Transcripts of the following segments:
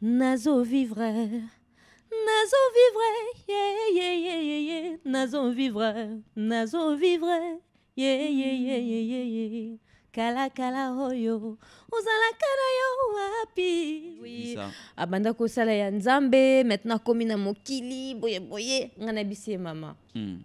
Nazo vivrai, nazo vivrai, Nazo vivrai, nazo vivrai, yeah, yeah, yeah, yeah, yeah, yo wapi oui. abanda ya nzambe maintenant y mokili Boye Boye, mama hmm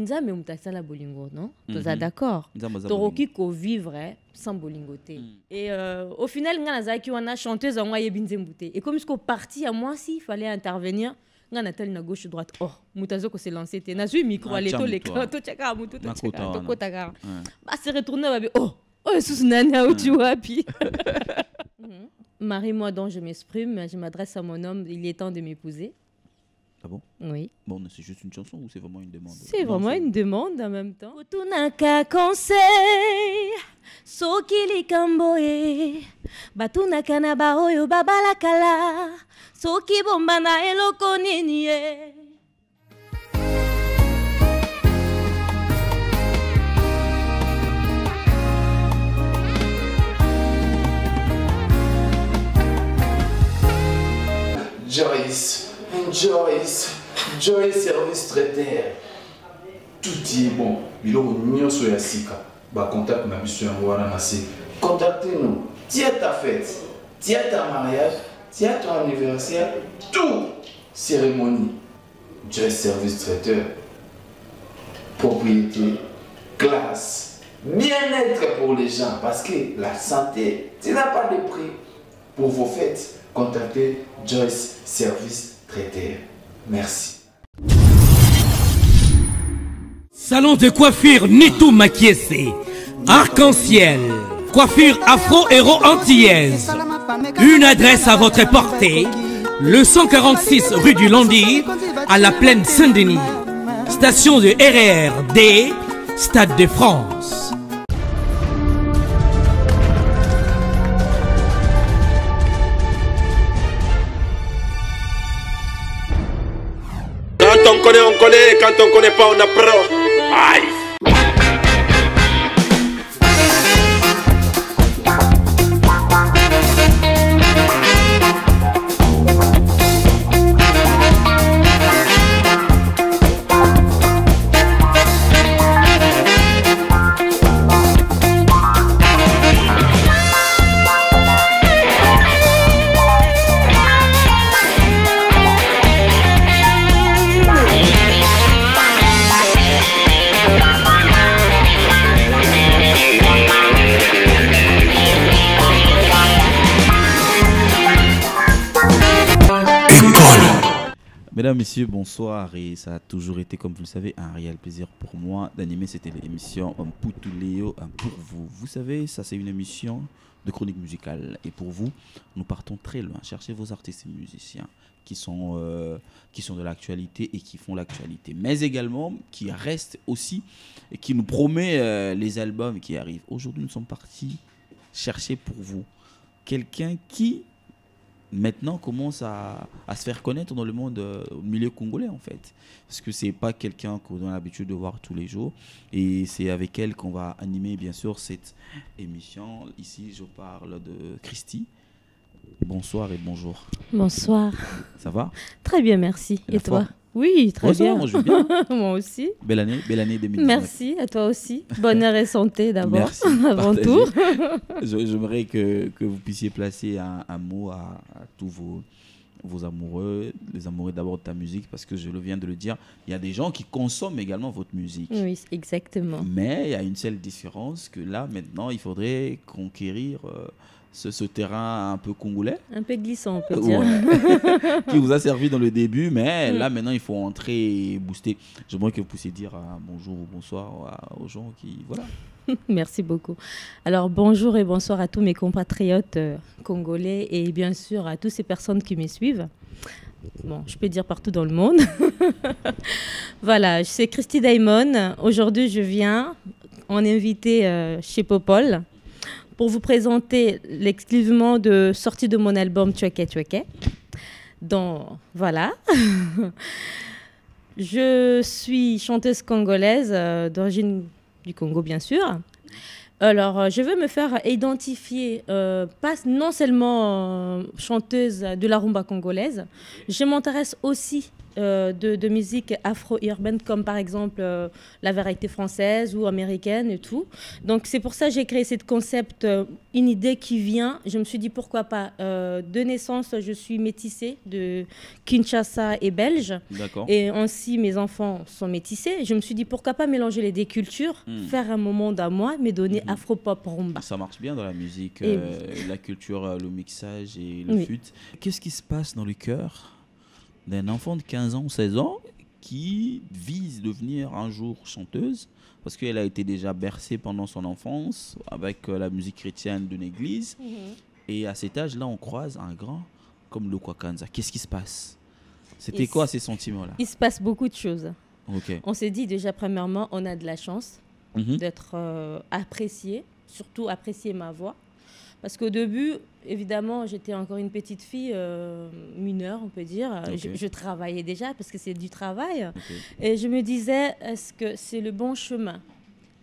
nzambe moto asala bolingo non toza mhm. d'accord tokoki kovivre sans bolingo mhm. Et e au final ngai nazalaki wana chanteuse yango ayebi nzembo te ekomi siko parti moi, mwasi fallait intervenir ngai natali na gauche droite Oh, or moto aza koselance te nazwi micro ah, ale toleka totyakaka motu tokota kaka base retourne babe o oh, oyo oh, susu nani auti wapi mhm. marie moi donc je m'exprime je m'adresse à mon homme il est temps de m'épouser ah bon Oui. Bon, c'est juste une chanson ou c'est vraiment une demande C'est vraiment une demande en même temps. Otunaka conseil, sokili kamboe, batunaka na baoyo babalakala, soki bomba na eloko nini Joyce Joyce, Joyce service traiteur. Tout est bon. Il y a Ba contact na Contactez-nous. Tiens ta fête, tiens ta mariage, tiens ton anniversaire, tout cérémonie. Joyce service traiteur. Propriété, classe, bien-être pour les gens parce que la santé, tu n'as pas de prix. Pour vos fêtes, contactez Joyce Service Merci. Salon de coiffure Nitu Makiese, arc-en-ciel, coiffure afro héro antillaise. Une adresse à votre portée, le 146 rue du Landy, à la plaine Saint-Denis, station de RRD Stade de France. el con el pa una pro. Ay. Mesdames, Messieurs, bonsoir et ça a toujours été, comme vous le savez, un réel plaisir pour moi d'animer cette émission Un Léo hein, pour vous. Vous savez, ça c'est une émission de chronique musicale et pour vous, nous partons très loin. Cherchez vos artistes et musiciens qui sont, euh, qui sont de l'actualité et qui font l'actualité, mais également qui restent aussi et qui nous promet euh, les albums qui arrivent. Aujourd'hui, nous sommes partis chercher pour vous quelqu'un qui maintenant commence à, se faire connaître dans le monde, euh, au milieu congolais en fait. Parce que c'est pas quelqu'un qu'on a l'habitude de voir tous les jours. Et c'est avec elle qu'on va animer bien sûr cette émission. Ici, je parle de Christy. Bonsoir et bonjour. Bonsoir. Ça va Très bien, merci. et toi oui, très oh, bien. moi, aussi. Belle année, belle année 2019. Merci à toi aussi. Bonheur et santé d'abord, avant tout. J'aimerais que, vous puissiez placer un, mot à, tous vos, vos amoureux, les amoureux d'abord de ta musique, parce que je le viens de le dire, il y a des gens qui consomment également votre musique. Oui, exactement. Mais il y a une seule différence que là, maintenant, il faudrait conquérir. Euh, ce, terrain un peu congolais. Un peu glissant, on peut euh, qui vous a servi dans le début, mais mm. là maintenant il faut entrer et booster. J'aimerais que vous puissiez dire euh, bonjour ou bonsoir euh, aux gens qui. Voilà. Merci beaucoup. Alors bonjour et bonsoir à tous mes compatriotes congolais et bien sûr à toutes ces personnes qui me suivent. Bon, je peux dire partout dans le monde. voilà, c'est Christy Daimon. Aujourd'hui, je viens en invité chez Popol pour vous présenter l'exclusivement de sortie de mon album Tueke Tueke. Donc voilà. je suis chanteuse congolaise euh, d'origine du Congo bien sûr. Alors, euh, je veux me faire identifier, euh, pas non seulement chanteuse de la rumba congolaise, je m'intéresse aussi euh, de, musique afro-urbaine, comme par exemple euh, la variété française ou américaine et tout. Donc c'est pour ça que j'ai créé ce concept, euh, une idée qui vient. Je me suis dit pourquoi pas. de naissance, je suis métissée de Kinshasa et belge. Et ainsi, mes enfants sont métissés. Je me suis dit pourquoi pas mélanger les deux cultures, hmm. faire un moment d'un moi, mais donner hmm. afro-pop rumba. Ah, ça marche bien dans la musique, la culture, le mixage et le fut. Qu'est-ce qui se passe dans le cœur d'un enfant de 15 ans, 16 ans, qui vise devenir un jour chanteuse, parce qu'elle a été déjà bercée pendant son enfance avec euh, la musique chrétienne d'une église. Mhm. Et à cet âge-là, on croise un grand comme le Kwakanza. Qu'est-ce qui se passe C'était quoi ces sentiments-là Il se passe beaucoup de choses. On s'est dit déjà, premièrement, on a de la chance mhm. d'être euh, apprécié, surtout apprécié ma voix. Parce qu'au début, évidemment, j'étais encore une petite fille euh, mineure, on peut dire. Je, travaillais déjà parce que c'est du travail. Et je me disais, est-ce que c'est le bon chemin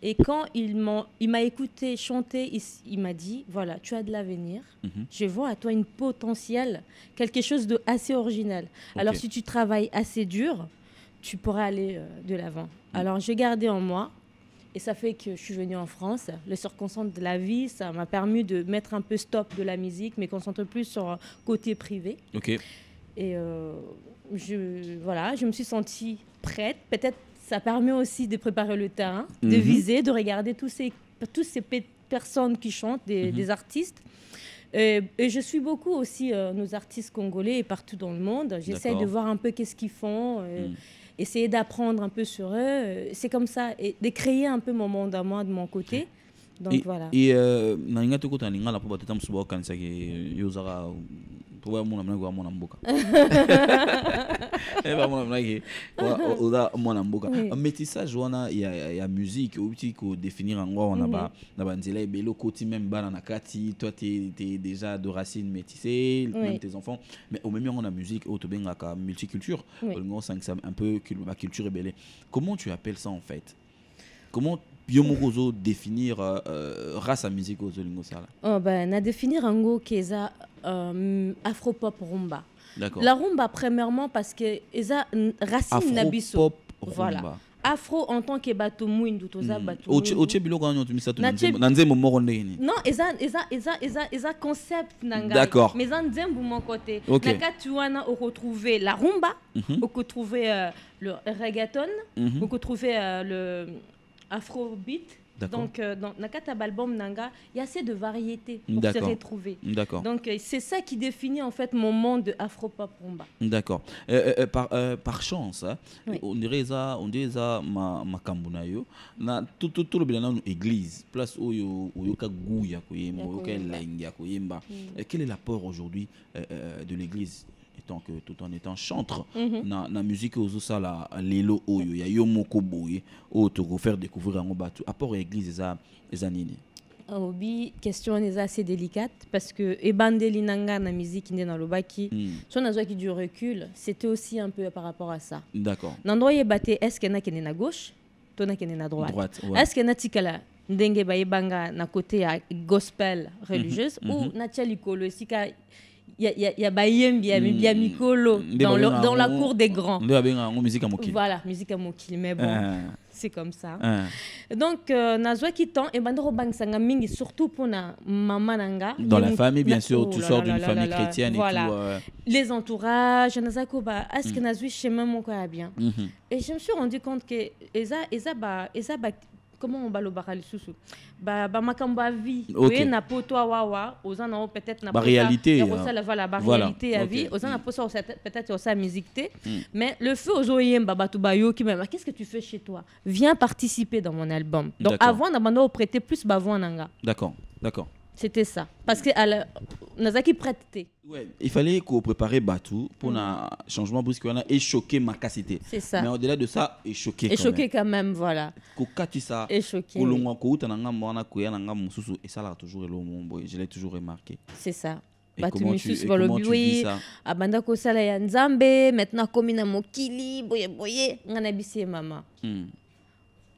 Et quand il m'a écouté chanter, il, m'a dit, voilà, tu as de l'avenir. Mhm. Je vois à toi une potentielle, quelque chose de assez original. Alors si tu travailles assez dur, tu pourras aller euh, de l'avant. Mm. Alors j'ai gardé en moi et ça fait que je suis venue en France. Le surconcentre de la vie, ça m'a permis de mettre un peu stop de la musique, mais concentre plus sur un côté privé. Et euh, je, voilà, je me suis sentie prête. Peut-être ça permet aussi de préparer le terrain, de mhm. viser, de regarder tous ces, tous ces personnes qui chantent, des, mhm. artistes. Euh, et, je suis beaucoup aussi euh, nos artistes congolais et partout dans le monde. J'essaie de voir un peu qu'est-ce qu'ils font. Mm essayer d'apprendre un peu sur eux. Euh, c'est comme ça, et de créer un peu mon monde à moi de mon côté. Donc voilà. Euh, Eh, eh, oza mwana mboka métissage wana ya, ya, ya musique outi kodefinir yango wana mm -hmm. na banzela ebele okoti même bana na kati toi es déjà de racine métissé oui. même tes enfants mais au même yango na musique oyo oh, tobengaka multiculture oui. olingi osangisa un peu culture ebele comment tu appelles ça en fait comment yo moko ozo définir euh, euh, race à musique au ozolingi osala oh, ben, na définir yango ke eza euh, afropop rumba la rumba, premièrement, parce que a racine na Voilà. afro en tant que bateau mwindu toza hmm. non concept na mais eza nzembo la rumba mhm. euh, le reggaeton, mm -hmm. trouver euh, le afrobeat donc, euh, dans Nakata Balbom Nanga, il y a assez de variétés pour se retrouver. D'accord. Donc, euh, c'est ça qui définit en fait mon monde afro-pop Rumba. D'accord. Euh, par, chance, hein, on dirait ça, on dirait ça, ma, ma kambunayo, na tout tout tout le bien dans église, place où yo yo un goût, il y a un koyemba. Mm. Quel est l'apport aujourd'hui de l'église que tout en étant chantre mhm. na na musique la lilo oyo ya yo moko boye oyo tokofaire découvrir yango bato apport église eza les nini ah, obi question est assez délicate parce que ebandeli na nga na musique nde nalobaki hmm. so qui du recul c'était aussi un peu par rapport à ça d'accord L'endroit ndro batté est ce que est na gauche to est na droite, droite ouais. est ce que natikala ndenge banga na côté à gospel mhm, religieuse mm -hmm. ou mhm. natia likolo esika y a ya bayembi il y a mikolo dans, dans la cour des grands voilà musique à mais bon eh. c'est comme ça Donc, eh. donc euh, et temps ebandi eh ben, kobangisanga mingi surtout pour na mamananga dans la famille bien sûr tu sors d'une famille chrétienne et tout, euh. les entourages Nazakoba est ce que hmm. nazwi mon moko ya bien hmm. et je me suis rendu compte que eza eza ba eza ba comment on balo barali Bah, Bah, ma makamba vie Ok. oui na poto wawa ozana peut-être na ba réalité ya hein. la voilà ba réalité à vie ozana mm. poto peut-être osa musique té mm. mais le feu ozo e baba batu bayo qui même qu'est-ce que tu fais chez toi viens participer dans mon album donc avant d'abandonner prêter plus bavon nanga d'accord d'accord c'était ça. Parce que Nazaki prête. Ouais, il fallait qu'on prépare Batou pour un changement brusque a choquer ma cassité. C'est ça. Mais au-delà de ça, et choqué. Et choqué quand même, voilà. Kokati ça. Et choqué. Kolongwa kouta nanga mwana kuya nanga mususu et ça l'a toujours le monde, je l'ai toujours remarqué. C'est ça. bato misusu balobi oyi abanda kosala ya nzambe maintenant akomi na mokili boye, ngai na biso ye mama hmm.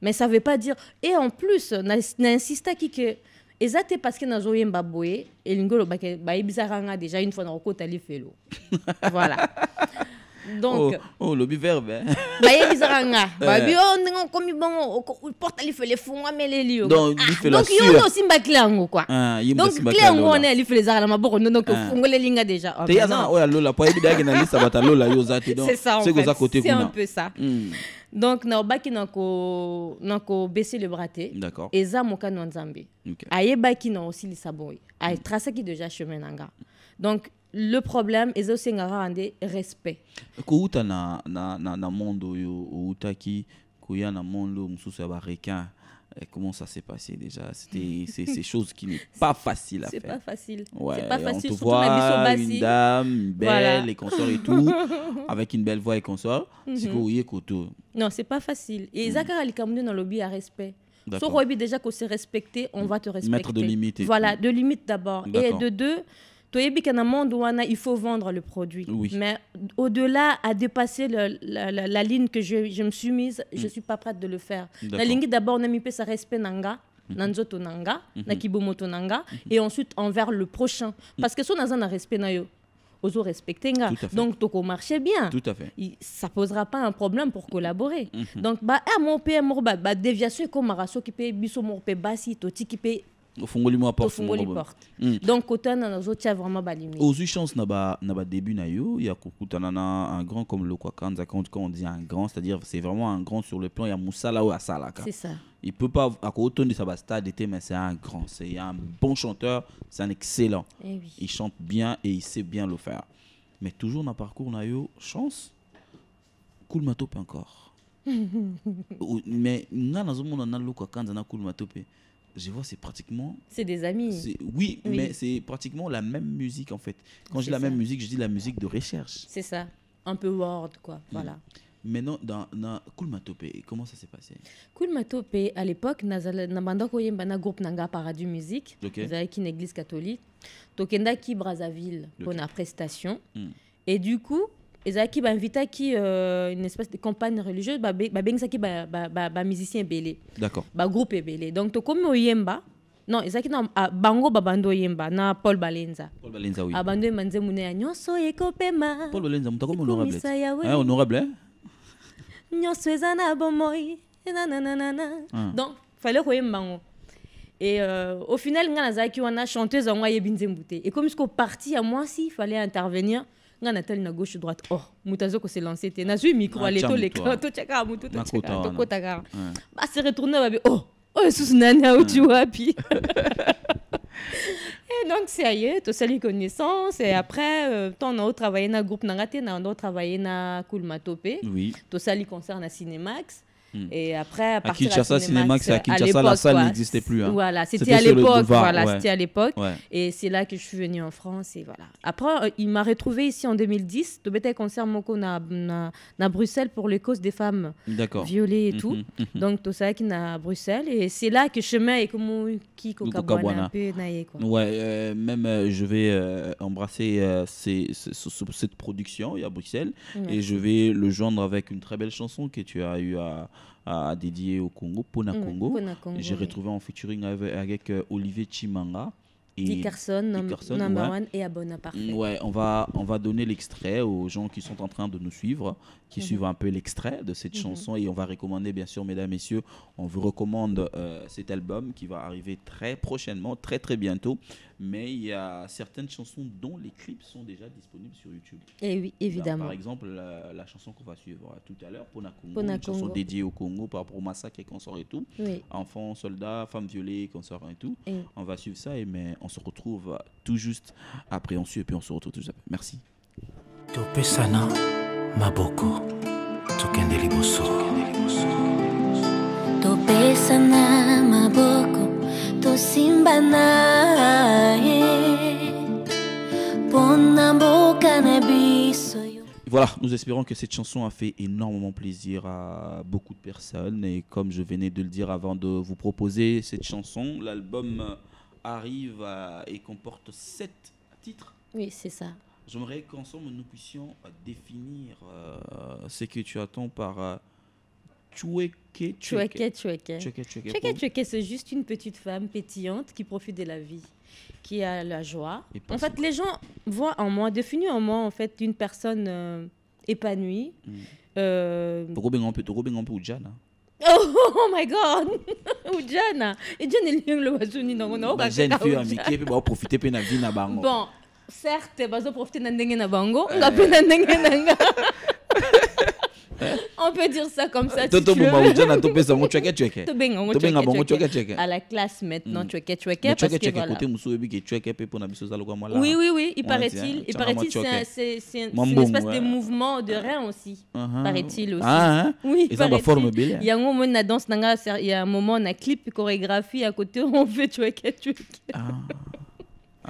mais ça ne veut pas dire et en plus qui que parce que nous avons nazoyemba et l'ingolo, il y a déjà une fois dans na côté lifelo voilà donc oh, olobi oh, verbe hein. bayebisakanga hein. babi o oh, ndenge okomi bongo porte alifele efungwa mele eli yo donc yo nde osimbakile yango kua ah, donc clé yango wana alifele ezaka na maboko nde donc ofungoleli ah. nga déjà te aza na oyo alola po ayebi dayaki na lisa bato alola yo oza te donsoki oza kote kuna un peu ça hmm. donc na obaki na baisser le bras te eza mokano ya nzambe okay. ayebaki na aussi les osilisa boye qui déjà chemin nanga donc le problème est aussi un respect Quand na, na, na, na monde tu es dans na monde oyo mosusu ya barequin eh, comment ça s'est passé déjà C'était ces choses qui n'est pas facile à faire. C'est pas facile. c'est pas facile. On te voit une dame, belle, et les et tout, avec une belle voix et consort. Si mhm. C'est quoi est koto Non, c'est pas facile. Et mhm. Zaka mm. Alikamdou dans le lobby à respect. Sauf so, déjà qu'on s'est respecté, on va te respecter. Mettre de limites. Voilà, de limites d'abord. Et de deux, où il faut vendre le produit. Mais au-delà, à dépasser la, ligne que je, me suis mise, je ne mm. suis pas prête de le faire. La ligne, d'abord, on a mis ça respect nanga. Mm-hmm. nanzo tonanga, na kibomoto nanga mm-hmm. mm-hmm. et ensuite envers le prochain mm. parce que si on a un respect on yo oso respecter nga donc toko marché bien tout à Ça ça posera pas un problème pour collaborer donc ba ah, mon mon ba, bah, déviation comme maraso qui paye biso mon basi toti qui paye ofungoli mwa porte hmm. Donc porte mm. donc kotana a vraiment balimi ozwi chance na ba na ba début na yo ya kokutana na un grand comme le lokwakanza quand quand on dit un grand c'est-à-dire c'est vraiment un grand sur le plan il y ya musala ou asalaka c'est ça il peut pas sa stade été mais c'est un grand c'est un bon chanteur c'est un excellent eh oui. il chante bien et il sait bien le faire mais toujours dans le parcours na yo chance cool, matope encore mais nga a na lokwakanza na a cool, matope je vois, c'est pratiquement. C'est des amis. Oui, mais c'est pratiquement la même musique en fait. Quand je dis la même musique, je dis la musique de recherche. C'est ça. Un peu word, quoi. Voilà. Maintenant, dans, dans Matope, comment ça s'est passé Matope, à l'époque, nabandako yemba na groupe nanga paradis musique, okay. avez une église catholique, tokendaki Brazzaville pour la prestation. Hmm. Et du coup, qui bavitaki euh, une espèce de campagne religieuse babengisaki ba, ba, ba, groupe belé. donc comme oyemba non non, ah, bango na paul balenza e ya nyonso ah, hein? nyonso na bomoi na. Ah. donc fallait Et euh, au final, on a chanteuse, on a Et comme parti, à moi, fallait intervenir nga na tali na gauche droite oh que c'est lancé. te nazwi ah, micro aletoleka tocaka tout tokota kaka basi retourne babe oh oyo oh, lisusu nani auti wapi Et eh, donc, c'est ailleurs, tout ça, les connaissances. Et après, euh, on a travaillé dans le groupe Nangate, on a travaillé dans Kulmatopé. Oui. Tout ça, les concerts à Cinémax. Hmm. Et après, à partir à Kinshasa, à Kinshasa, la salle n'existait plus. Hein. Voilà, c'était à l'époque. c'était à l'époque. Et c'est là que je suis venue en France. Et voilà. Après, euh, il m'a retrouvée ici en 2010. De un concert Moko na, na, Bruxelles pour les causes des femmes violées et tout. Mhm, mhm. Donc, tout ça qui na Bruxelles. Et c'est là que chemin est comme qui un peu naïe, quoi. Ouais, euh, même euh, je vais embrasser ces, cette production à Bruxelles et je vais le joindre avec une très belle chanson que tu as eu à dédié au mm, Congo, Pona Congo. J'ai retrouvé en featuring avec, euh, Olivier Chimanga. Et Dickerson, number ouais. one et Abona Parfait. Mm, ouais, on va, on va donner l'extrait aux gens qui sont en train de nous suivre, qui mhm. suivent un peu l'extrait de cette mhm. chanson et on va recommander, bien sûr, mesdames, messieurs, on vous recommande euh, cet album qui va arriver très prochainement, très très bientôt mais il y a certaines chansons dont les clips sont déjà disponibles sur YouTube. Et eh oui, évidemment. par exemple, la, chanson qu'on va suivre tout à l'heure, Pona Congo, chanson dédiée au Congo par rapport au massacre et consorts et tout. Enfants, soldats, femmes violées, consorts et tout. Eh. on va suivre ça, et mais on se retrouve tout juste après on suit et puis on se retrouve tout juste Merci. Topesana, Maboko, Topesana, Maboko. Voilà, nous espérons que cette chanson a fait énormément plaisir à beaucoup de personnes. Et comme je venais de le dire avant de vous proposer cette chanson, l'album arrive et comporte sept titres. Oui, c'est ça. J'aimerais qu'ensemble nous puissions définir euh, ce que tu attends par euh, Chueke Chueke. Chueke Chueke. Chueke c'est juste une petite femme pétillante qui profite de la vie, qui a la joie. En fait, les gens voient en moi, définissent en moi, en fait, une personne euh, épanouie. Mm. Euh, ou Euh... Oh my god! Ujana! Et John est lié le Wazuni, non, non, non. Jeune fille amitié, puis bah, on profite de la vie na bango. Bon, certes, bah, on profite de la vie na bango, on a pu na ndenge na On peut dire ça comme ça. À la classe maintenant, hmm. côté Oui, oui, oui, il paraît-il. Hein, il paraît-il, c'est de mouvement de rein ah, aussi. Ah, ah. Paraît-il aussi. y a un moment il y a un moment clip, chorégraphie, à côté on fait Ah.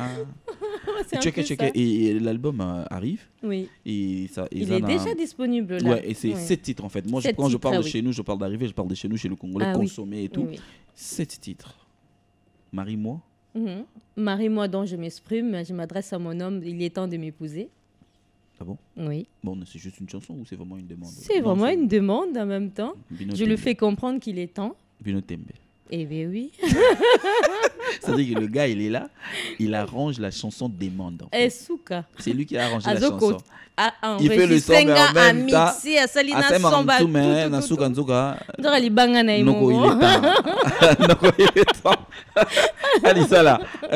Ah. check, check. Et, l'album euh, arrive. Oui. Et ça, Il est déjà disponible là. et c'est sept titres en fait. Moi, quand je parle de chez nous, je parle d'arriver, je parle de chez nous, chez le Congolais, ah consommé consommer et tout. 7 Sept titres. Marie-moi. Mhm. Marie-moi dont je m'exprime, je m'adresse à mon homme, il est temps de m'épouser. Ah bon Oui. Bon, c'est juste une chanson ou c'est vraiment une demande C'est vraiment une demande en même temps. je le fais comprendre qu'il est temps. Bino Tembe. Eh bien oui. C'est-à-dire que le gars, il est là, il arrange la chanson demande. Eh, c'est lui qui a arrangé la chanson. Ah, ah, il fait le son, mais en même temps,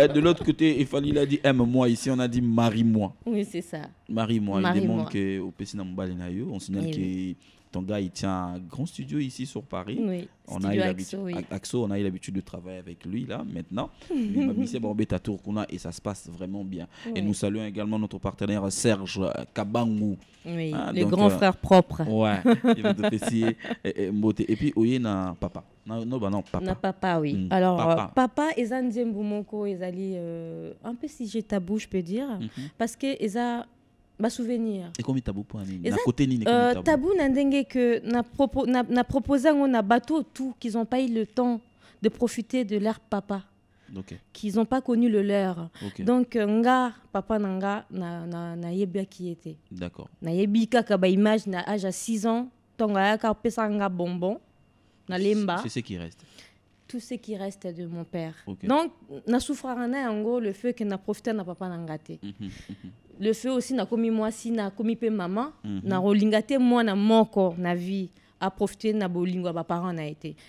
de l'autre côté, il fallait il a dit aime-moi. Ici, on a dit marie-moi. Oui, c'est ça. Marie-moi. Il demande que au Pessina yo on signale eh que ton gars, il tient un grand studio ici sur Paris. Oui. On a, Axo, on a eu l'habitude de travailler avec lui là maintenant. Il m'a mis qu'on a et ça se passe vraiment bien. Et nous saluons également notre partenaire Serge Kabangou. Oui, ah, le grand euh, frère propre. Ouais, il et, et puis, oui, papa. Non, non, bah non, papa. papa, oui. Hmm, Alors, papa, euh, papa ils euh, un peu si j'ai tabou, je peux dire, mhm. parce que ils pour ekomitabo na côté nini euh, tabou na que na, propo, na, proposé qu'on a bateau tout qu'ils ont pas eu le temps de profiter de leur papa Donc. qu'ils ont pas connu le leur okay. donc euh, nga papa nanga na na na yebia qui était d'accord na yebi kaka ba image na âge à 6 ans tonga ya pesa nga bonbon na lemba c'est ce qui reste tout ce qui reste de mon père okay. donc na en gros le fait que na profiter na papa nanga le feu aussi nakomi commis nakomi mpe mama mm -hmm. rolingate te na mhm. moko na vie profiter na bolingo na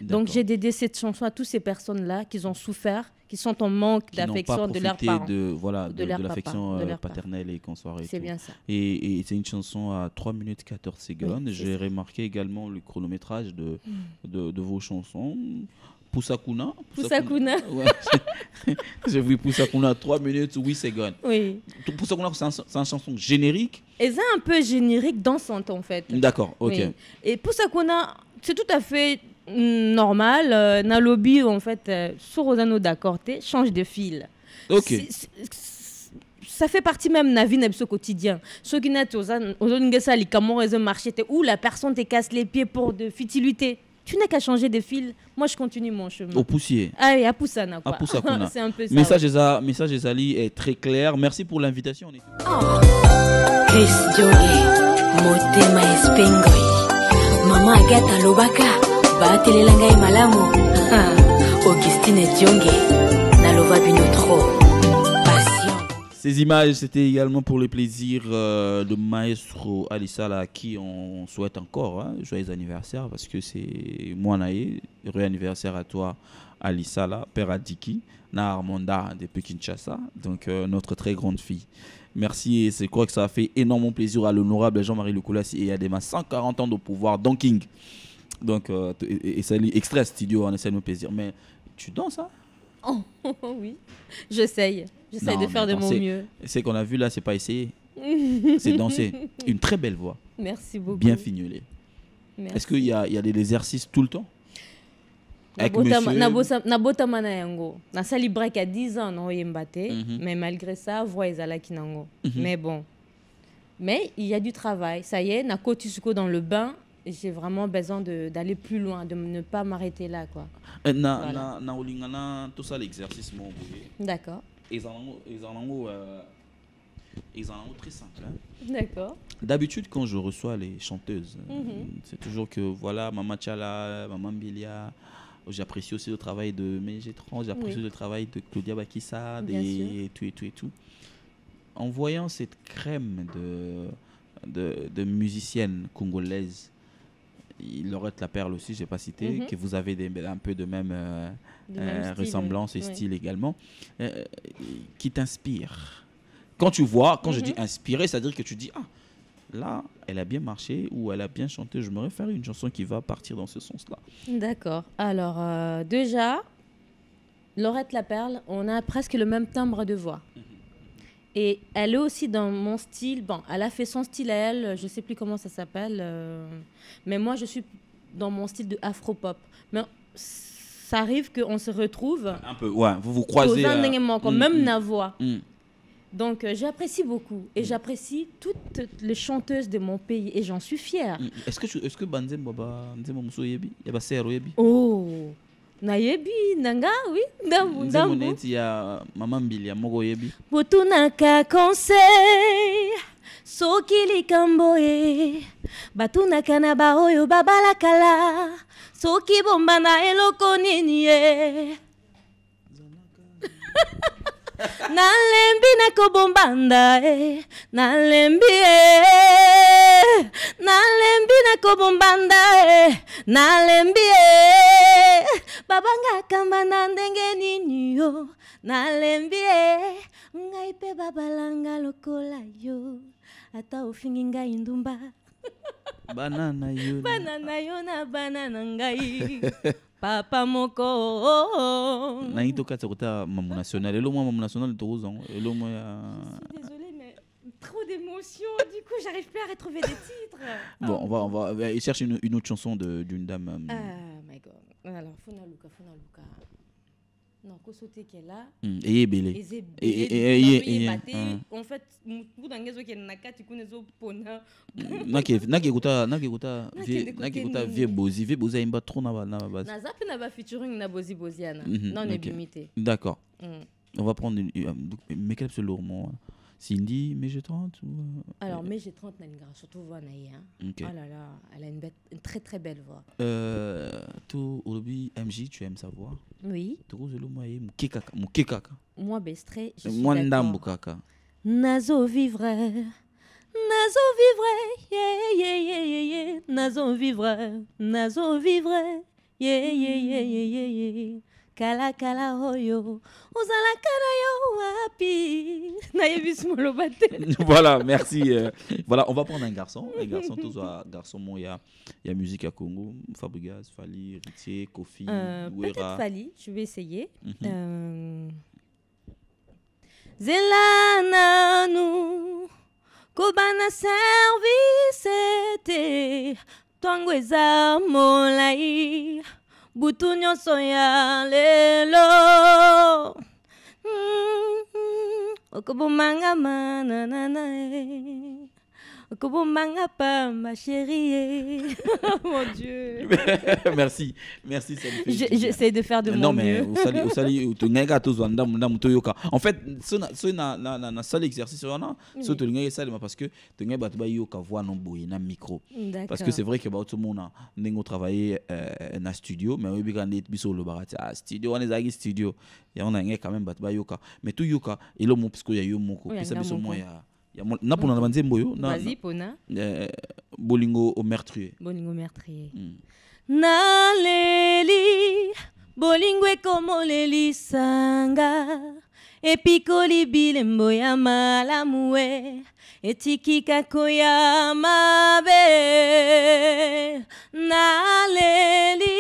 donc j'ai dédié cette chanson à toutes ces personnes là qui ont souffert qui sont en manque d'affection de leurs parents de, voilà, de, de, l'affection euh, paternelle et consoirée c'est bien ça et, c'est une chanson à 3 minutes 14 secondes j'ai remarqué également le chronométrage de, hmm. de, de vos chansons Poussakuna. Poussakuna. Ouais. J'ai vu Poussakuna 3 minutes, 8 secondes. Oui. Poussakuna, c'est une chanson générique. Et c'est un peu générique dansante en fait. D'accord, ok. Et Poussakuna, c'est tout à fait normal. Euh, Nalobi, en fait, sur euh, sur d'accord, tu change de fil. Ok. ça fait partie même de la vie de quotidien. Ce qui n'est pas marché où la personne te casse les pieds pour de futilité tu n'as qu'à changer de fil. Moi, je continue mon chemin. Au poussier. Ah oui, à Poussana. Quoi. À quoi C'est un peu ça. Message, ouais. à, message Zali est très clair. Merci pour l'invitation. Oh. Chris Jolie, Motema Espengoi, Mama Agatha Lobaka, Baatelelanga Malamu, Augustine Dionge, Nalova trop. Ces images, c'était également pour le plaisir euh, de Maestro Alissala, à qui on souhaite encore hein, joyeux anniversaire, parce que c'est Moanae, heureux anniversaire à toi, Alissala, père Adiki, Na Armanda de Kinshasa, donc euh, notre très grande fille. Merci, et c'est quoi que ça a fait énormément plaisir à l'honorable Jean-Marie Lucoulas et Yadema, 140 ans de pouvoir, Donking. Donc, euh, et, ça salut, extrait studio, on hein, essaie de nous plaisir. Mais tu danses, hein oh, Oui, j'essaye. J'essaie de faire de mon mieux. C'est qu'on a vu là, c'est pas essayer. c'est danser. Une très belle voix. Merci beaucoup. Bien fignolée. Est-ce qu'il y a, y a des exercices tout le temps nabotama na yango break ya 10 ans naoyemba te mhm. mais malgré ça voix la nango mhm. mais bon mais il y a du travail ça y est na suis dans le bain j'ai vraiment besoin d'aller plus loin de ne pas m'arrêter là quoi euh, na, voilà. na, na olingana ça l'exercice mon d'accord ils en ont, très euh, simple. D'accord. D'habitude, quand je reçois les chanteuses, mhm. c'est toujours que voilà, Maman Chala, Maman Bilia. J'apprécie aussi le travail de Mégetran, j'apprécie le travail de Claudia Bakissa, et, tout et tout et tout. En voyant cette crème de, de, de musiciennes congolaises Lorette la perle aussi, je n'ai pas cité, mhm. que vous avez un peu de même, euh, euh, ressemblance et style également, euh, qui t'inspire. Quand tu vois, quand je dis mhm. inspiré, c'est-à-dire que tu dis, ah, là, elle a bien marché ou elle a bien chanté, je me réfère à une chanson qui va partir dans ce sens-là. D'accord. Alors, déjà, déjà, Laurette perle, on a presque le même timbre de voix. Mhm. Et elle est aussi dans mon style. Bon, elle a fait son style à elle, je sais plus comment ça s'appelle. Euh, mais moi, je suis dans mon style de afro-pop. Mais ça arrive qu'on se retrouve. Un peu, ouais, vous vous croisez. Euh, mm, même mm, voix. Mm. Donc, euh, j'apprécie beaucoup. Et mm. j'apprécie toutes les chanteuses de mon pays. Et j'en suis fière. Est-ce que, est-ce que Banzem Baba, Oh! nayebi na nga wi ndambundambuneti ya mama mbili ya moko oyebi botunaka conseil soki likambo e batunaka na baoyo babalakala soki bomba na eloko nini ye na lembi na kobombanda e na lembi e na lembi na kobombanda e na lembi e babanga kamba na ndenge nini yo na lembi e ngai pe babalanga lokola yo ata ofingi ngai ndumba banana yo banana yo na banana ngai papa moko nayi tokatisa kota maman national elomwa mamu national tokozango hein. Désolée, ya trop d'émotions, du coup j'arrive plus à retrouver des titres. Bon, on va, on va, euh, chercher une, une autre chanson d'une dame. Euh, ah, my god. Alors, Funaluka, Luka, fona Luka non ko sote ke la eye ebele nakekuta vie bozi vie bozi a trop on d'accord hmm. on va prendre une euh, Cindy, mais j'ai 30 euh, Alors, euh, mais j'ai 30, surtout voix Naïe. là là, elle a une, très très belle voix. Euh, tout MJ, tu aimes sa voix Oui. Moi, je suis. Moi, Nazo vivre. Kala kala oyo ozalaka na yo wapi nayebi molo bate voilà merci euh. voilà on va prendre un garçon un garçon un garçon mo ya ya musique à congo Fabregas, fali ritier kofi euh, peut-être fali je vais essayer mm -hmm. euh... zela nanu kobana service te molai butu nyonso ya lelo mm, mm, mm. okobomanga manana na ye Kobo Mangapa, ma chérie. mon Dieu. merci. Merci, J'essaie de faire de non, mon mais, mieux. Usali, usali, utunega tu zwanda munda mutoyoka. En fait, ce na ce na na na, na sale exercice wana, ce to linga mais parce que tunga batu ba yoka voix non boye na micro. Parce que c'est vrai que ba tout mona hein, ndingo travailler euh, na studio, mais obi quand dit biso lo barati ah studio wana zagi studio. Ya on a quand même batu ba yoka. Mais tout yoka ilo mo psiko ya yo moko. Pesa biso mo ya mon... na mpona na banzembo oyo vas-y Pona. bolingo au meurtrier bolingo meurtrier mm. comme bolingo Sanga. epikoli bilembo ya malamu e Na leli mabe naleli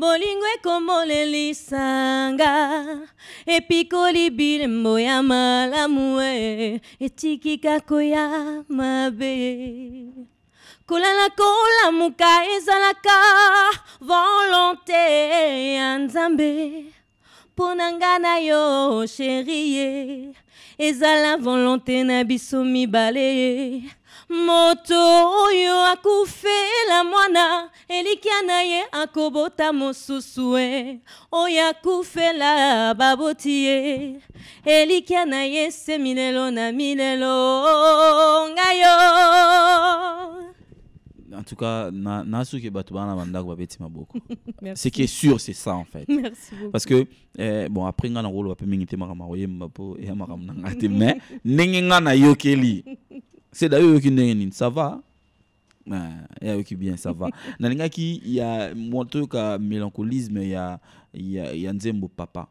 bolingo ekomolelisanga epikoli bilembo ya Etikika e etikikako ya mabe kolala kolamuka ezalaka volonté ya nzambe Ponanga chérie na yo volonté na mi mibale moto oyo akufela la moana elikianaye ye akobota mosusu e oyo oh, akufela babotie ye na ye se na milelo ngayo en tout cas, ce qui est sûr, c'est ça en fait. Merci Parce que, eh, bon, après, on un rôle, on peut Mbapo, et mais, C'est d'ailleurs qui ça va. Ah, eh, ya bien, ça va. qui il y a, un mélancolisme, il y a, il y a, y a Papa.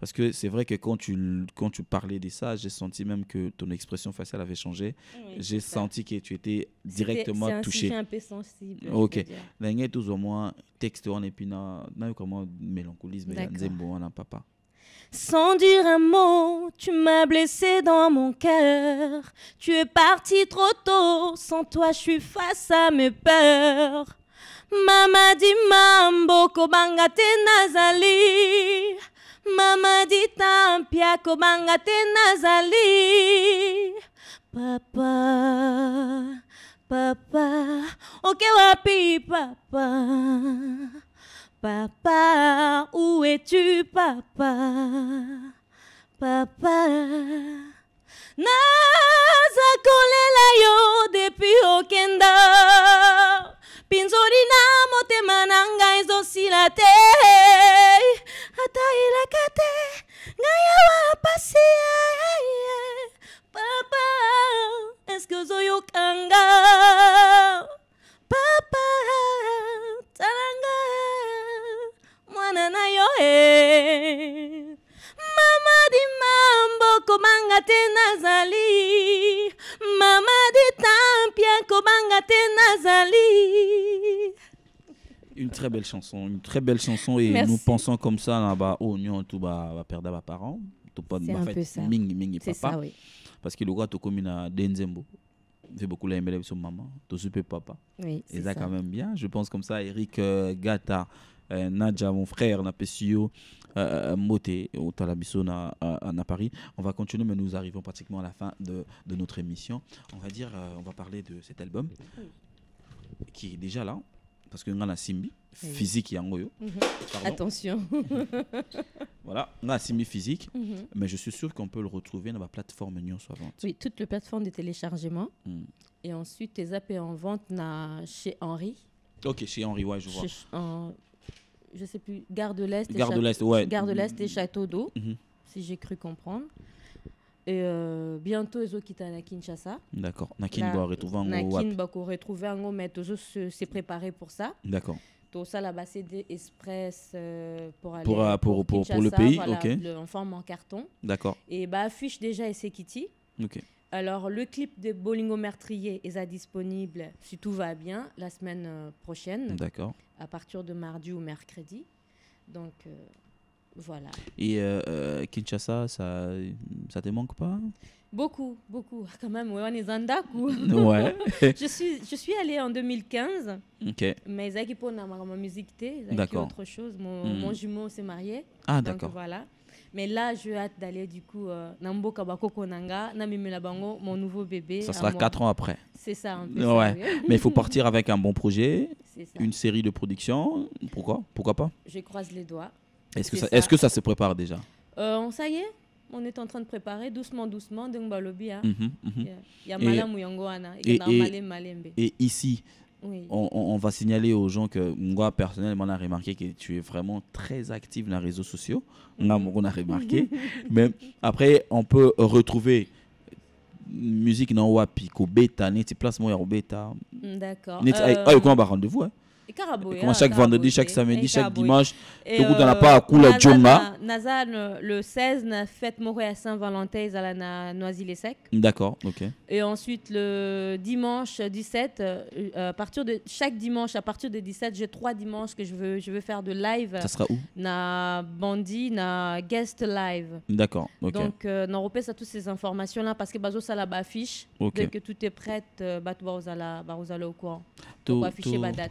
Parce que c'est vrai que quand tu, quand tu parlais de ça, j'ai senti même que ton expression faciale avait changé. j'ai senti que tu étais directement touché. un peu sensible. Ok. L'année tous au moins texte en épina, n'a eu comment mélancolisme bon on a papa. Sans dire un mot, tu m'as blessé dans mon cœur. Tu es parti trop tôt, sans toi je suis face à mes peurs. Mama dit mambo kobanga te nazali. mama dita mpya kobanga te nazali papa papa oke wapi papa papa où es-tu papa papa naza kolela yo depuis okenda pinzoli na motema na ngai ezosila te ata elaka te ngai awa pasi papa eske ozoyokanga papa talanga mwana na yo e mama di mambo komanga te nazali mama di tampia komanga te na Une très belle chanson, une très belle chanson et nous pensons comme ça là bas oh tout bas va perdre nos parents tout pas en fait mingi papa. Ça, Parce que le roi tout à Denzembo. Fait beaucoup la MLF sur maman, tout super papa. Oui, et ça, quand même bien, je pense comme ça Eric euh, Gata euh, Nadja mon frère na euh, Moté au Talabiso à Paris. On va continuer mais nous arrivons pratiquement à la fin de, de notre émission. On va dire on va parler de cet album qui est déjà là parce que avons mhm. simbi physique yangoyo. Attention. voilà, un simbi physique, mais je suis sûr qu'on peut le retrouver dans la plateforme Nyon soit Oui, toute la plateforme de téléchargement. Mm. Et ensuite tes appels en vente chez Henri. OK, chez Henri, ouais, je vois. Je ne sais plus, Gare de l'Est Gare de l'Est, l'Est et mm. Château d'eau. Mhm. Si j'ai cru comprendre. Et euh, bientôt, ils ont quitté à Kinshasa. D'accord. Nakin doit retrouver un mot. Nakin retrouver un mot, mais toujours s'est préparé pour ça. D'accord. Tout ça, là-bas, c'est des express euh, pour aller. Euh, pour, pour, pour, le pays, ok. Le, en forme en carton. D'accord. Et bah, affiche déjà et c'est Kitty. Ok. Alors, le clip de Bolingo Meurtrier est disponible, si tout va bien, la semaine prochaine. D'accord. À partir de mardi ou mercredi. Donc. Voilà. Et euh, euh, Kinshasa, ça ça te manque pas Beaucoup, beaucoup. Ah, quand même, ouais, on est Ouais. je, suis, je suis allée en 2015. Ok. Mais Zaki ma musique, D'accord. autre chose. Mon, hmm. mon jumeau s'est marié. Ah, d'accord. Voilà. Mais là, je hâte d'aller du coup euh, Nambo Kabako Konanga, Namimela Bango, mon nouveau bébé. Ça sera quatre ans après. C'est ça, Ouais. Mais il faut partir avec un bon projet, une série de productions. Pourquoi Pourquoi pas Je croise les doigts. Est-ce que, ça, se prépare déjà euh, On ça y est on est en train de préparer doucement, doucement, hein. mhm, mhm. y a Et ici, on, va signaler aux gens que moi, personnellement, on a remarqué que tu es vraiment très active dans les réseaux sociaux. Mhm. On a remarqué. Mais après, on peut retrouver musique dans Wapi, Beta, Neti Placement, Yarobeta. D'accord. On euh, Ah, on va rendez-vous hein? Comme hein, chaque vendredi, chaque samedi, chaque dimanche, tout tu n'as pas à couler la Nazan euh, euh, le 16, na fête à Saint-Valentin, à la noisy sec D'accord, ok. Et ensuite, le dimanche 17, euh, à partir de chaque dimanche, à partir de 17, j'ai trois dimanches que je veux, je veux faire de live. Ça sera où Na Bandi, na Guest Live. D'accord, Donc, n'en repèse à toutes ces informations-là parce que Bazo, ça la affiche. Dès que tout est prêt, bah, tu vas au courant. Pour afficher ma date.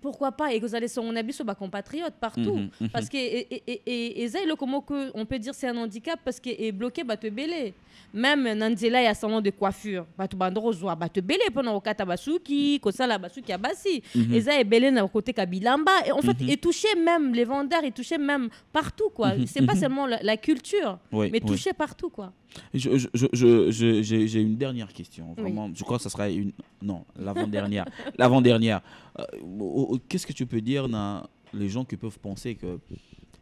pourquoi pas Et que son sur sur compatriote partout mhm, mhm. parce que et et et et comment que on peut dire c'est un handicap parce que est bloqué bah te belé même a son nom de coiffure bah tu bandro pendant bah te belé pendant au kata basuki ça la basuki basi mhm. et le belé na côté kabilamba et en fait est touché même les vendeurs est touché même partout quoi c'est pas seulement la, culture mais touché partout quoi j'ai je, je, je, une dernière question. Vraiment, je crois que ça sera une. Non, l'avant-dernière. l'avant-dernière. Euh, qu'est-ce que tu peux dire dans les gens qui peuvent penser que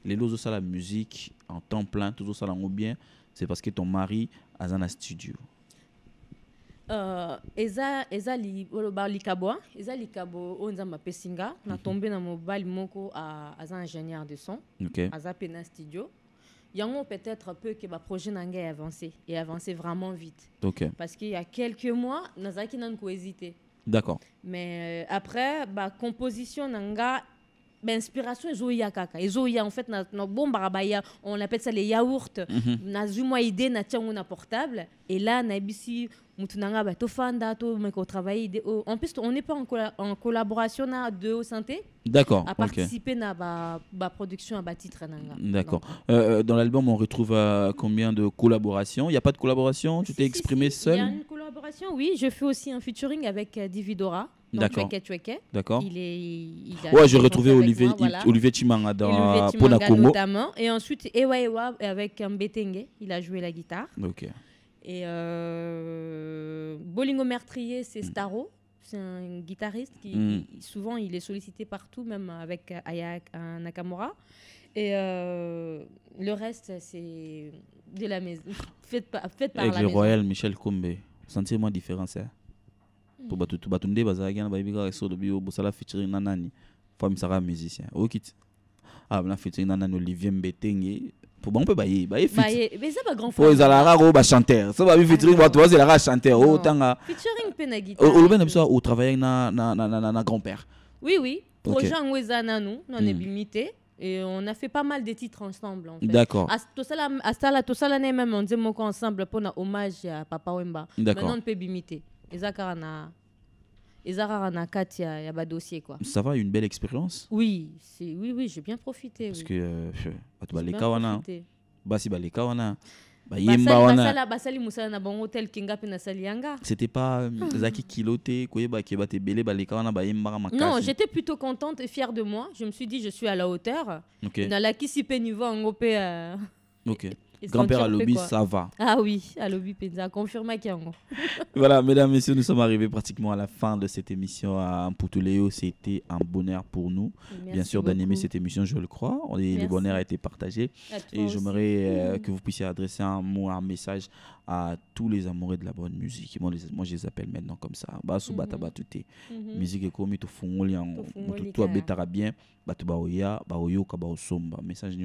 les lots de la musique en temps plein, toujours ça, ou bien, c'est parce que ton mari a un studio euh, eza eza euh, bah, likabo hein. eza likabo onza oh, mapesinga na nga na mobile mhm. moko ingénieur de son studio y a peut-être peu que le projet nanga est avancé et avancé vraiment vite parce qu'il y a quelques mois nazaki nanko hésité d'accord mais euh, après bah composition nanga inspiration ezoya kaka ezoya en fait notre bon barabaya on appelle ça les yaourts mm -hmm. nazwi idée na tiango na portable et là na bisi mutunanga bah, tofanda to mais qu'on travaille en plus on n'est pas en, collaboration na hein, de au santé d'accord à participer okay. na ba, bah, production à ba titre hein, d'accord euh, euh, dans l'album on retrouve euh, combien de collaborations il n'y a pas de collaboration tu t'es exprimé seul il y a une collaboration oui je fais aussi un featuring avec Dividora D'accord. D'accord. Il est. Il a ouais, j'ai retrouvé Olivier, Olivier Chimanga dans Pona Et ensuite, Ewa Ewa avec Mbetenge, il a joué la guitare. Ok. Et euh, Bolingo Mertrier, c'est mm. Staro C'est un guitariste qui, mm. souvent, il est sollicité partout, même avec Aya Nakamura. Et euh, le reste, c'est de la maison. faite par, faite par Avec la le maison. Royal Michel Kombe. Sentez-moi différence. Hein. Mm. Pour battre tout battre des bazar, gagne baby gars sur le bio, bossala featuring nanani. Femme sera musicien. Ok. Ah, ben featuring nanani Olivier Mbetenge, pour bon peu bailler bailler fit mais ça pas grand fois ils ont la chanteur ça va ah, featuring toi c'est la chanteur oh tant à featuring pena guitare le même ça au travail na na na na grand père oui oui projet en ouzana nous on est hmm. limité et on a fait pas mal de titres ensemble en fait d'accord à tout ça tout ça l'année même on dit mon ensemble pour un hommage à papa Wemba d'accord maintenant on peut limiter et ça car et y a pas dossier quoi. Ça va, une belle expérience Oui, c'est oui oui, j'ai bien profité. Parce oui. que euh, bato baleka bah, bah, bah, wana. Basi baleka wana. bayemba wana basali mosala na bango tel ke nga mpe nasali c'était pas ezalaki euh, ah. kiba te koyebaki bato kawana baleka yemba bayembaka makasi non j'étais plutôt contente et fière de moi je me suis dit je suis à la hauteur Na la mpe niveau yango mpe euh... Grand-père Alobi, ça va. Ah oui, Alobi Penza, confirme à Kiango. voilà, mesdames, messieurs, nous sommes arrivés pratiquement à la fin de cette émission à Mpoutouleo. C'était un bonheur pour nous, bien sûr, d'animer cette émission, je le crois. le bonheur a été partagé. Et j'aimerais euh, mm. que vous puissiez adresser un mot, un message à tous les amoureux de la bonne musique. Moi, je les appelle maintenant comme ça. Basu mm-hmm. bata mm-hmm. Musique est comme tout tout toi bien, Message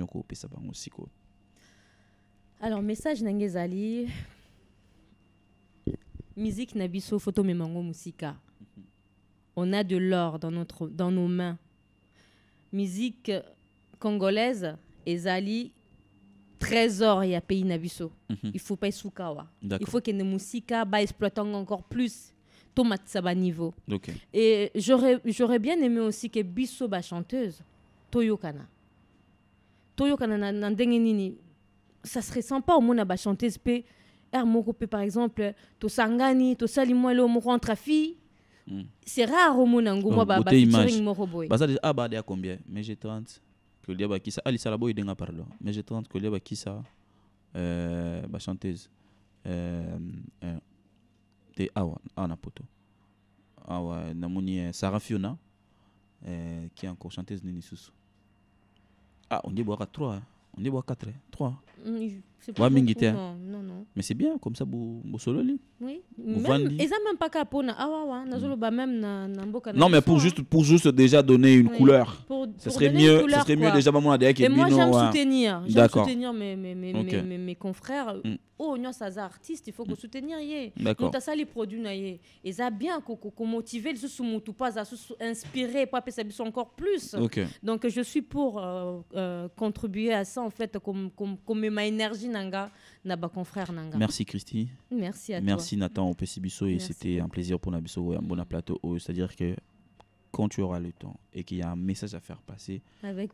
alors message na musique na photo Memango Musika. on a de l'or dans, dans nos mains musique congolaise ezali trésor à pays nabisso. Mhm. il faut pas esuka il faut que mosika baexploite encore plus tomatisa niveau niveau. et j'aurais bien aimé aussi que biso chanteuse, toyokana toyokana na, ni ça serait sympa au monde à chanteuse ce ah, par exemple sangani, to entre filles hmm. c'est rare au monde ngo moi ba ba ah bah, combien mais j'ai 30 que lia kisa ali Salabo, denga pardon mais j'ai 30 que lia kisa euh bah, chanteuse euh, euh ana poto euh, Sarah Fiona euh, qui encore ah on dit boire 3 hein. on dit boire 4 3 hein. Mm, wa non non mais c'est bien comme ça solo oui. ça même pas ah, ouais mpona solo nazoloba mm. même na, na beaucoup non mais pour hein. juste, pour juste déjà donner une couleur pour, ça serait mieux couleur, ça serait mieux déjà mamona deyaki mais moi j'aime hein. soutenir j'aime soutenir mes, mes, mes, mes, confrères mm. oh non ça c'est artiste il faut kosoutenir mm. Donc ça les produits na ils a bien komotive lisusu motu mpo aza susu inspiré mpo apesa biso encore plus donc je suis pour euh, euh, contribuer à ça en fait comme comme comme ma énergie Nanga, Naba confrère Nanga. Merci Christy. Merci à Merci toi. Merci Nathan, et c'était un plaisir pour Nabiso et un bon plateau. C'est-à-dire que quand tu auras le temps et qu'il y a un message à faire passer,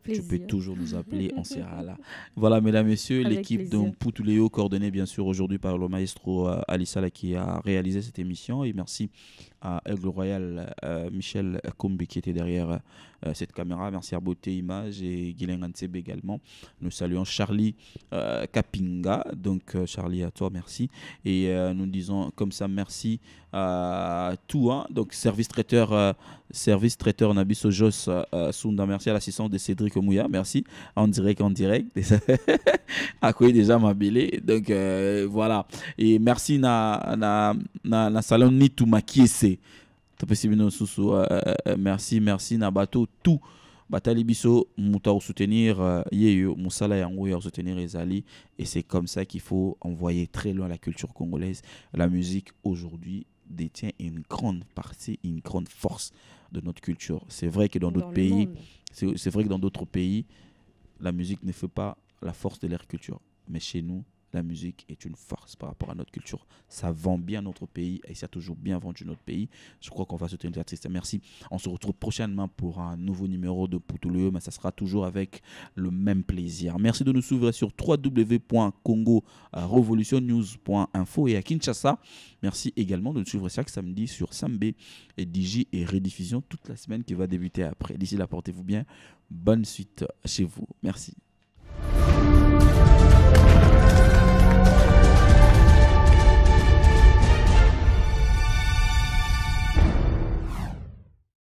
tu peux toujours nous appeler, on sera là. Voilà, mesdames, messieurs, l'équipe de Poutouleo, coordonnée bien sûr aujourd'hui par le maestro euh, Alissa qui a réalisé cette émission. Et merci à Eugle Royal, euh, Michel Kombi qui était derrière euh, cette caméra. Merci à Beauté Image et Guilain Antseb également. Nous saluons Charlie Kapinga. Donc, Charlie, à toi, merci. Et nous disons comme ça, merci euh, tout hein. donc service traiteur euh, service traiteur Nabiso Jos euh, Sunda merci à l'assistance de Cédric mouya merci en direct en direct à ah, quoi déjà m'habiller donc voilà et merci na na na, na salon ni tout makiese merci merci na bateau tout bata libiso muta soutenir yeyo musala yango ya soutenir ali et c'est comme ça qu'il faut envoyer très loin la culture congolaise la musique aujourd'hui détient une grande partie, une grande force de notre culture. C'est vrai que dans, d'autres pays, c'est vrai que dans d'autres pays, la musique ne fait pas la force de leur culture. Mais chez nous, la musique est une force par rapport à notre culture. Ça vend bien notre pays et ça a toujours bien vendu notre pays. Je crois qu'on va se tenir artistes. Merci. On se retrouve prochainement pour un nouveau numéro de Poutouleux, mais ça sera toujours avec le même plaisir. Merci de nous suivre sur www.congorevolutionnews.info et à Kinshasa. Merci également de nous suivre chaque samedi sur Sambé et Digi et rediffusion toute la semaine qui va débuter après. D'ici là, portez-vous bien. Bonne suite chez vous. Merci.